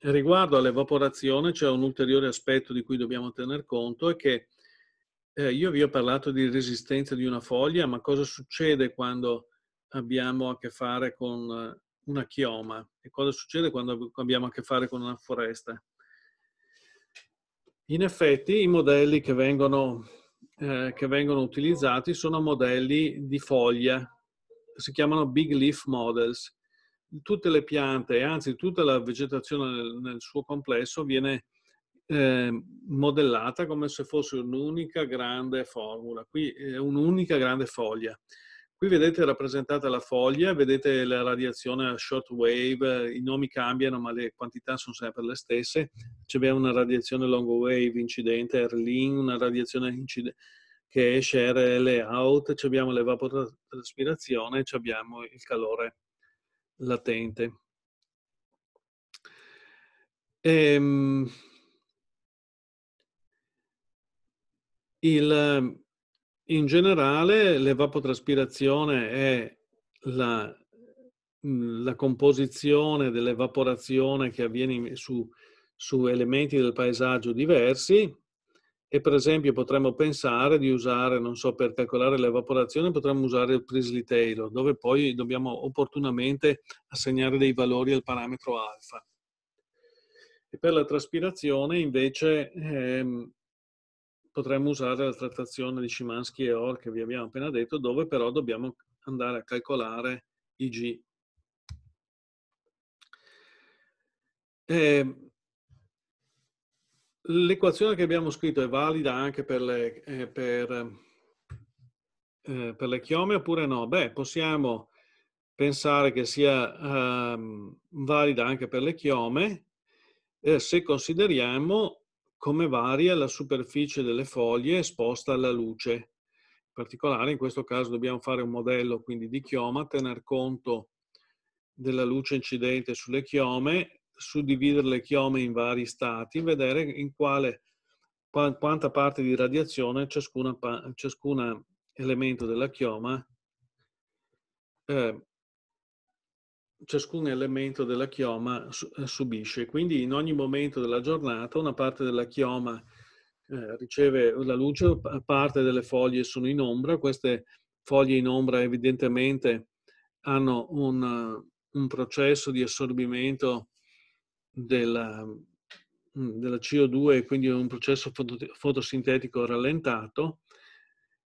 Riguardo all'evaporazione c'è un ulteriore aspetto di cui dobbiamo tener conto, è che eh, io vi ho parlato di resistenza di una foglia, ma cosa succede quando abbiamo a che fare con eh, una chioma e cosa succede quando abbiamo a che fare con una foresta? In effetti i modelli che vengono, eh, che vengono utilizzati sono modelli di foglia, si chiamano big leaf models tutte le piante, anzi tutta la vegetazione nel, nel suo complesso viene eh, modellata come se fosse un'unica grande formula, qui è un'unica grande foglia. Qui vedete rappresentata la foglia, vedete la radiazione a short wave, i nomi cambiano ma le quantità sono sempre le stesse. C'è una radiazione long wave incidente, Erlin, una radiazione incidente che esce RL out, abbiamo l'evapotraspirazione, abbiamo il calore latente. Ehm, il, in generale l'evapotraspirazione è la, la composizione dell'evaporazione che avviene su, su elementi del paesaggio diversi e per esempio potremmo pensare di usare, non so, per calcolare l'evaporazione potremmo usare il Prisley taylor dove poi dobbiamo opportunamente assegnare dei valori al parametro alfa. E per la traspirazione invece ehm, potremmo usare la trattazione di Szymanski e Or che vi abbiamo appena detto, dove però dobbiamo andare a calcolare IG. Eh, l'equazione che abbiamo scritto è valida anche per le, eh, per, eh, per le, chiome oppure no? Beh, possiamo pensare che sia eh, valida anche per le chiome eh, se consideriamo come varia la superficie delle foglie esposta alla luce. In particolare in questo caso dobbiamo fare un modello quindi di chioma, tener conto della luce incidente sulle chiome suddividere le chiome in vari stati, e vedere in quale, quanta parte di radiazione ciascuna, ciascuna elemento della chioma, eh, ciascun elemento della chioma eh, subisce. Quindi in ogni momento della giornata una parte della chioma eh, riceve la luce, parte delle foglie sono in ombra, queste foglie in ombra evidentemente hanno un, un processo di assorbimento della, mm, della CO2, quindi un processo fotosintetico rallentato,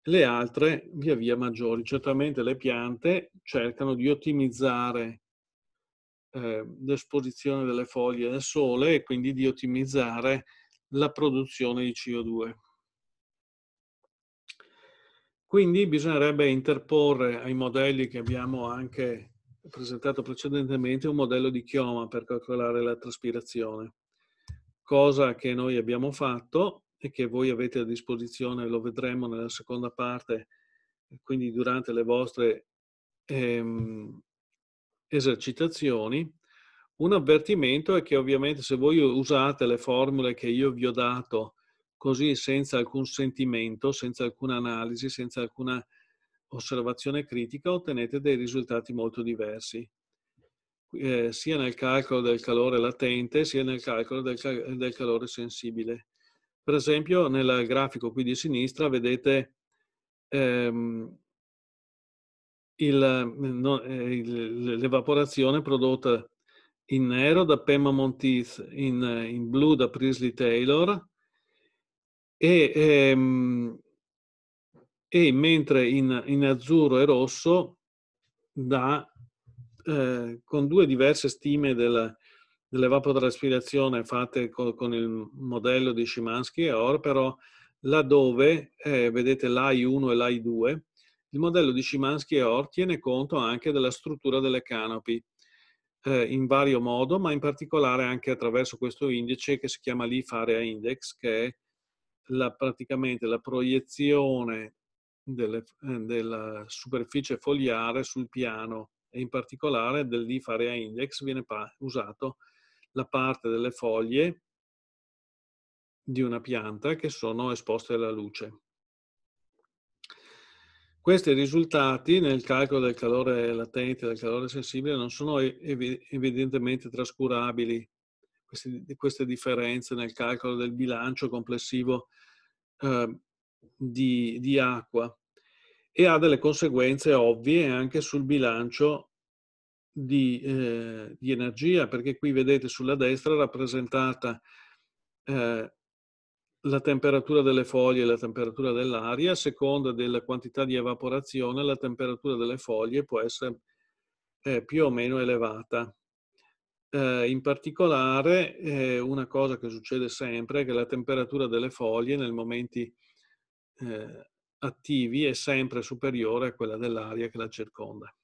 le altre via via maggiori. Certamente le piante cercano di ottimizzare eh, l'esposizione delle foglie al sole e quindi di ottimizzare la produzione di CO2. Quindi bisognerebbe interporre ai modelli che abbiamo anche presentato precedentemente un modello di chioma per calcolare la traspirazione, cosa che noi abbiamo fatto e che voi avete a disposizione, lo vedremo nella seconda parte, quindi durante le vostre ehm, esercitazioni. Un avvertimento è che ovviamente se voi usate le formule che io vi ho dato così senza alcun sentimento, senza alcuna analisi, senza alcuna osservazione critica ottenete dei risultati molto diversi, eh, sia nel calcolo del calore latente sia nel calcolo del, cal del calore sensibile. Per esempio nel grafico qui di sinistra vedete ehm, eh, l'evaporazione prodotta in nero da Pema Montiz, in, in blu da Prisley Taylor e ehm, e mentre in, in azzurro e rosso da, eh, con due diverse stime del, dell'evapotraspirazione fatte con, con, il modello di Szymanski e Or, però laddove eh, vedete l'AI1 e l'AI2, il modello di Szymanski e Or tiene conto anche della struttura delle canopi eh, in vario modo, ma in particolare anche attraverso questo indice che si chiama LIF Area Index, che è la, praticamente la proiezione delle, eh, della superficie foliare sul piano e in particolare dell'if area index viene usato la parte delle foglie di una pianta che sono esposte alla luce. Questi risultati nel calcolo del calore latente e del calore sensibile non sono evidentemente trascurabili, queste, queste differenze nel calcolo del bilancio complessivo eh, di, di acqua e ha delle conseguenze ovvie anche sul bilancio di, eh, di, energia, perché qui vedete sulla destra rappresentata eh, la temperatura delle foglie e la temperatura dell'aria, a seconda della quantità di evaporazione la temperatura delle foglie può essere eh, più o meno elevata. Eh, in particolare eh, una cosa che succede sempre è che la temperatura delle foglie nei momenti eh, attivi è sempre superiore a quella dell'aria che la circonda.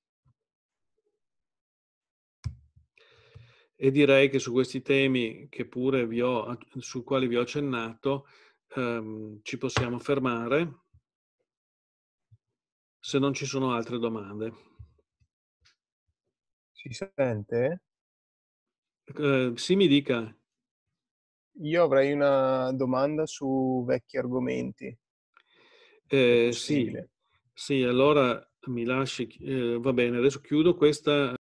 E direi che su questi temi che pure vi ho, su quali vi ho accennato ehm, ci possiamo fermare se non ci sono altre domande. Si sente? Eh, sì, mi dica. Io avrei una domanda su vecchi argomenti. Eh, sì, sì, allora mi lasci, eh, va bene, adesso chiudo questa